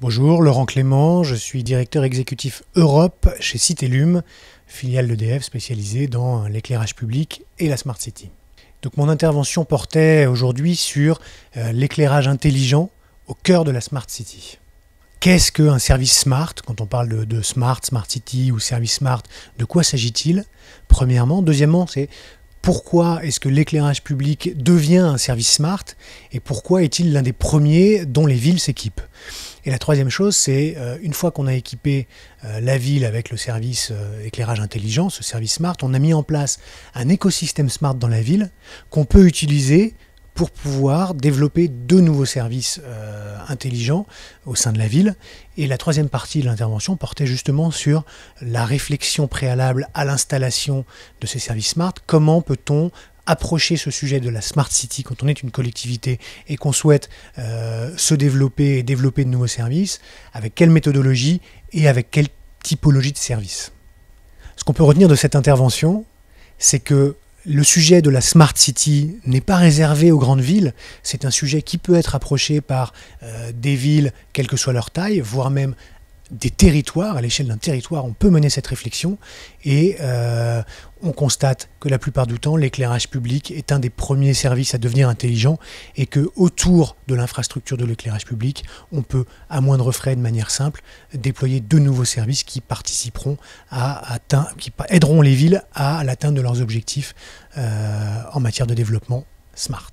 Bonjour, Laurent Clément, je suis directeur exécutif Europe chez Citelum, filiale d'EDF spécialisée dans l'éclairage public et la Smart City. Donc mon intervention portait aujourd'hui sur euh, l'éclairage intelligent au cœur de la Smart City. Qu'est-ce qu'un service smart Quand on parle de, smart, smart city ou service smart, de quoi s'agit-il Premièrement. Deuxièmement, c'est pourquoi est-ce que l'éclairage public devient un service smart et pourquoi est-il l'un des premiers dont les villes s'équipent et la troisième chose, c'est euh, une fois qu'on a équipé euh, la ville avec le service euh, éclairage intelligent, ce service smart, on a mis en place un écosystème smart dans la ville qu'on peut utiliser pour pouvoir développer de nouveaux services intelligents au sein de la ville. Et la troisième partie de l'intervention portait justement sur la réflexion préalable à l'installation de ces services smart. Comment peut-on approcher ce sujet de la smart city quand on est une collectivité et qu'on souhaite euh, se développer et développer de nouveaux services, avec quelle méthodologie et avec quelle typologie de services. Ce qu'on peut retenir de cette intervention, c'est que le sujet de la smart city n'est pas réservé aux grandes villes, c'est un sujet qui peut être approché par euh, des villes, quelle que soit leur taille, voire même des territoires, à l'échelle d'un territoire, on peut mener cette réflexion et euh, on constate que la plupart du temps, l'éclairage public est un des premiers services à devenir intelligent et que autour de l'infrastructure de l'éclairage public, on peut, à moindre frais, de manière simple, déployer de nouveaux services qui participeront à atteindre, qui aideront les villes à l'atteinte de leurs objectifs euh, en matière de développement smart.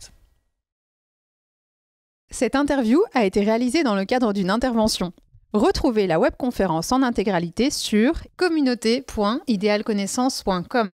Cette interview a été réalisée dans le cadre d'une intervention Retrouvez la webconférence en intégralité sur communauté.idéalconnaissance.com.